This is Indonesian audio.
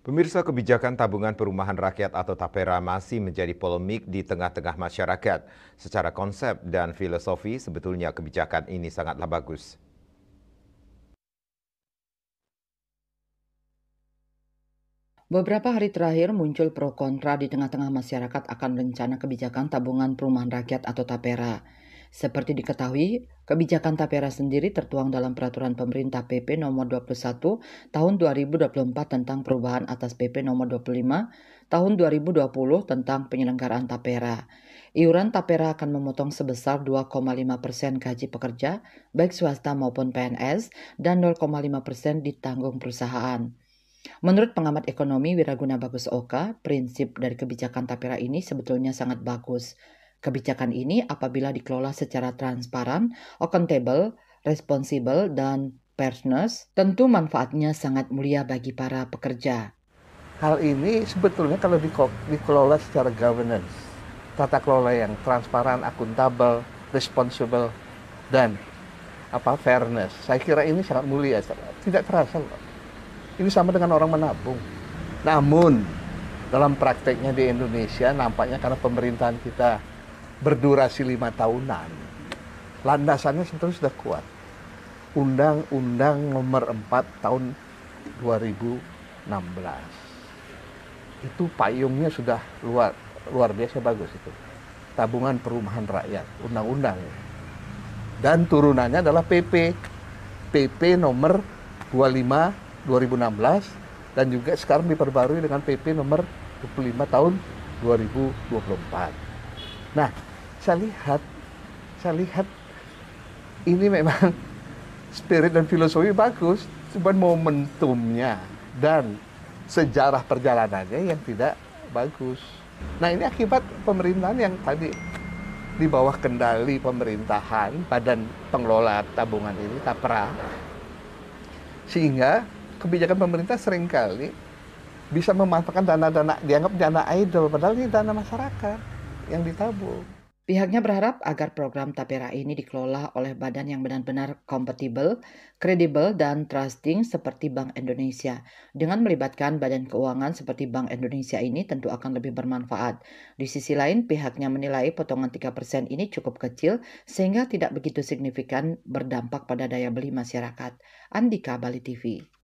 Pemirsa kebijakan tabungan perumahan rakyat atau TAPERA masih menjadi polemik di tengah-tengah masyarakat. Secara konsep dan filosofi, sebetulnya kebijakan ini sangatlah bagus. Beberapa hari terakhir muncul pro kontra di tengah-tengah masyarakat akan rencana kebijakan tabungan perumahan rakyat atau TAPERA. Seperti diketahui, kebijakan tapera sendiri tertuang dalam peraturan pemerintah PP nomor 21 tahun 2024 tentang perubahan atas PP nomor 25 tahun 2020 tentang penyelenggaraan tapera. Iuran tapera akan memotong sebesar 2,5 persen gaji pekerja, baik swasta maupun PNS, dan 0,5 persen ditanggung perusahaan. Menurut pengamat ekonomi Wiraguna Bagus Oka, prinsip dari kebijakan tapera ini sebetulnya sangat bagus. Kebijakan ini apabila dikelola secara transparan, accountable, responsible, dan fairness, tentu manfaatnya sangat mulia bagi para pekerja. Hal ini sebetulnya kalau dikelola secara governance, tata kelola yang transparan, akuntabel, responsible, dan apa fairness. Saya kira ini sangat mulia, tidak terasa loh. Ini sama dengan orang menabung. Namun dalam prakteknya di Indonesia nampaknya karena pemerintahan kita berdurasi lima tahunan, landasannya sebetulnya sudah kuat. Undang-Undang Nomor 4 tahun 2016 itu payungnya sudah luar luar biasa bagus itu tabungan perumahan rakyat undang-undang dan turunannya adalah PP PP nomor 25 2016 dan juga sekarang diperbarui dengan PP nomor 25 tahun 2024 nah saya lihat saya lihat ini memang spirit dan filosofi bagus cuman momentumnya dan sejarah perjalanannya yang tidak bagus nah ini akibat pemerintahan yang tadi di bawah kendali pemerintahan badan pengelola tabungan ini TAPRA sehingga kebijakan pemerintah seringkali bisa memanfaatkan dana-dana dianggap dana idol padahal ini dana masyarakat yang ditabung Pihaknya berharap agar program Tapera ini dikelola oleh badan yang benar-benar kompatibel, kredibel, dan trusting seperti Bank Indonesia. Dengan melibatkan badan keuangan seperti Bank Indonesia ini tentu akan lebih bermanfaat. Di sisi lain, pihaknya menilai potongan 3% ini cukup kecil sehingga tidak begitu signifikan berdampak pada daya beli masyarakat. Andika Bali TV